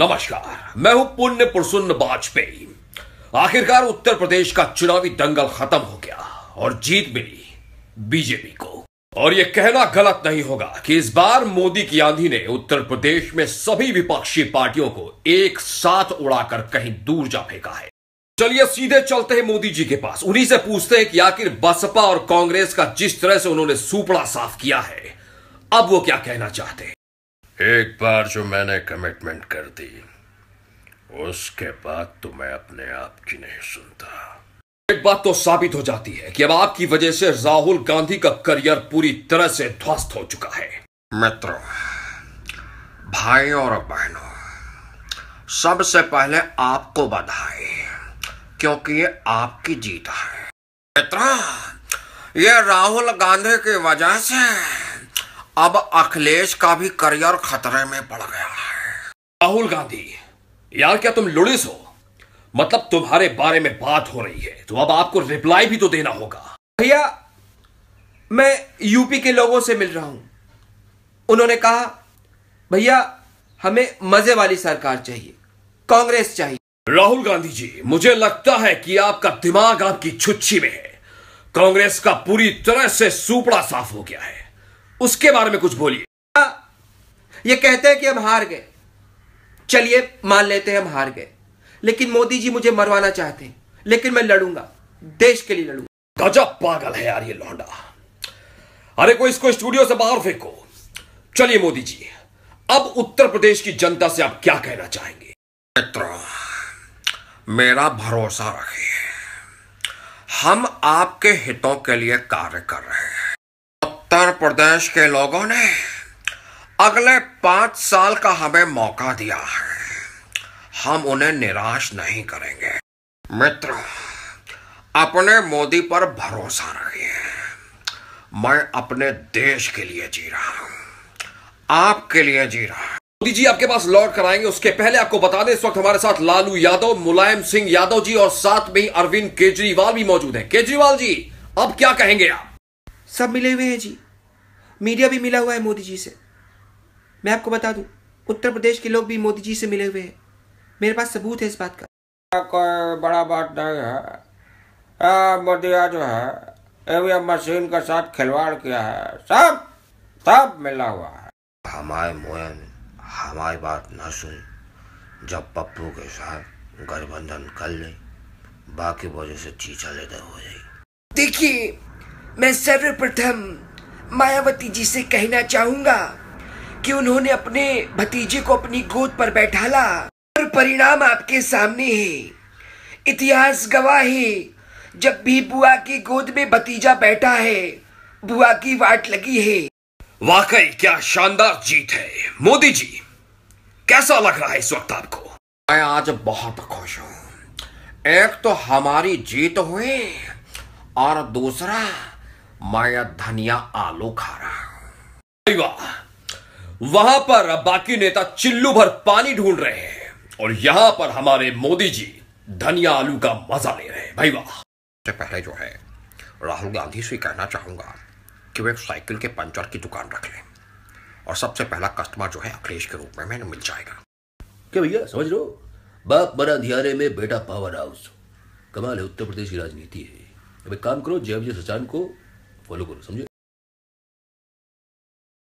नमस्कार मैं हूं पुण्य प्रसुन्न वाजपेयी आखिरकार उत्तर प्रदेश का चुनावी दंगल खत्म हो गया और जीत मिली बीजेपी को और यह कहना गलत नहीं होगा कि इस बार मोदी की आंधी ने उत्तर प्रदेश में सभी विपक्षी पार्टियों को एक साथ उड़ाकर कहीं दूर जा फेंका है चलिए सीधे चलते हैं मोदी जी के पास उन्हीं से पूछते हैं कि आखिर बसपा और कांग्रेस का जिस तरह से उन्होंने सूपड़ा साफ किया है अब वो क्या कहना चाहते हैं एक बार जो मैंने कमिटमेंट कर दी उसके बाद तो मैं अपने आप की नहीं सुनता एक बात तो साबित हो जाती है कि अब आपकी वजह से राहुल गांधी का करियर पूरी तरह से ध्वस्त हो चुका है मित्रों भाई और बहनों सबसे पहले आपको बधाई क्योंकि ये आपकी जीत है मित्रों ये राहुल गांधी की वजह से अब अखिलेश का भी करियर खतरे में पड़ गया है राहुल गांधी यार क्या तुम लुड़िस हो मतलब तुम्हारे बारे में बात हो रही है तो अब आपको रिप्लाई भी तो देना होगा भैया मैं यूपी के लोगों से मिल रहा हूं उन्होंने कहा भैया हमें मजे वाली सरकार चाहिए कांग्रेस चाहिए राहुल गांधी जी मुझे लगता है कि आपका दिमाग आपकी छुच्छी में है कांग्रेस का पूरी तरह से सुपड़ा साफ हो गया है उसके बारे में कुछ बोलिए ये कहते हैं कि हम हार गए चलिए मान लेते हैं हम हार गए लेकिन मोदी जी मुझे मरवाना चाहते हैं लेकिन मैं लड़ूंगा देश के लिए लड़ूंगा गजब पागल है यार ये लौंडा अरे कोई इसको स्टूडियो से बाहर फेंको चलिए मोदी जी अब उत्तर प्रदेश की जनता से आप क्या कहना चाहेंगे मित्रों मेरा भरोसा रखिए हम आपके हितों के लिए कार्य कर रहे हैं प्रदेश के लोगों ने अगले पांच साल का हमें मौका दिया है हम उन्हें निराश नहीं करेंगे मित्र अपने मोदी पर भरोसा रखिए मैं अपने देश के लिए जी रहा हूं आपके लिए जी रहा हूं मोदी जी आपके पास लौट कर आएंगे उसके पहले आपको बता दें इस वक्त हमारे साथ लालू यादव मुलायम सिंह यादव जी और साथ में ही अरविंद केजरीवाल भी मौजूद हैं केजरीवाल जी अब क्या कहेंगे आप सब मिले हुए हैं जी मीडिया भी मिला हुआ है मोदी जी से मैं आपको बता दूं उत्तर प्रदेश के लोग भी मोदी जी से मिले हुए हैं मेरे पास सबूत है इस बात का कोई बड़ा बात नहीं है मोदी जो है एवीएम मशीन के साथ खिलवाड़ किया है सब सब मिला हुआ है हमारे मोयन हमारी बात न सुन जब पप्पू के साथ गठबंधन कर ले बाकी वजह से चीचा लेता हो जाएगी देखिए मैं सर्वप्रथम मायावती जी से कहना चाहूंगा कि उन्होंने अपने भतीजे को अपनी गोद पर ला और परिणाम आपके सामने है इतिहास गवाह है जब भी बुआ की गोद में भतीजा बैठा है बुआ की वाट लगी है वाकई क्या शानदार जीत है मोदी जी कैसा लग रहा है इस वक्त आपको मैं आज बहुत खुश हूँ एक तो हमारी जीत हुई और दूसरा माया धनिया आलू खा रहा है वहां पर बाकी नेता चिल्लू भर पानी ढूंढ रहे हैं और यहां पर हमारे मोदी जी धनिया आलू का मजा ले रहे हैं भाई वाह पहले जो है राहुल गांधी से कहना चाहूंगा कि वे साइकिल के पंचर की दुकान रख लें और सबसे पहला कस्टमर जो है अखिलेश के रूप में मैंने मिल जाएगा क्या भैया समझ लो बाप बड़ा अंधियारे में बेटा पावर हाउस कमाल है उत्तर प्रदेश की राजनीति है अब एक काम करो जय विजय सचान को Fue lo que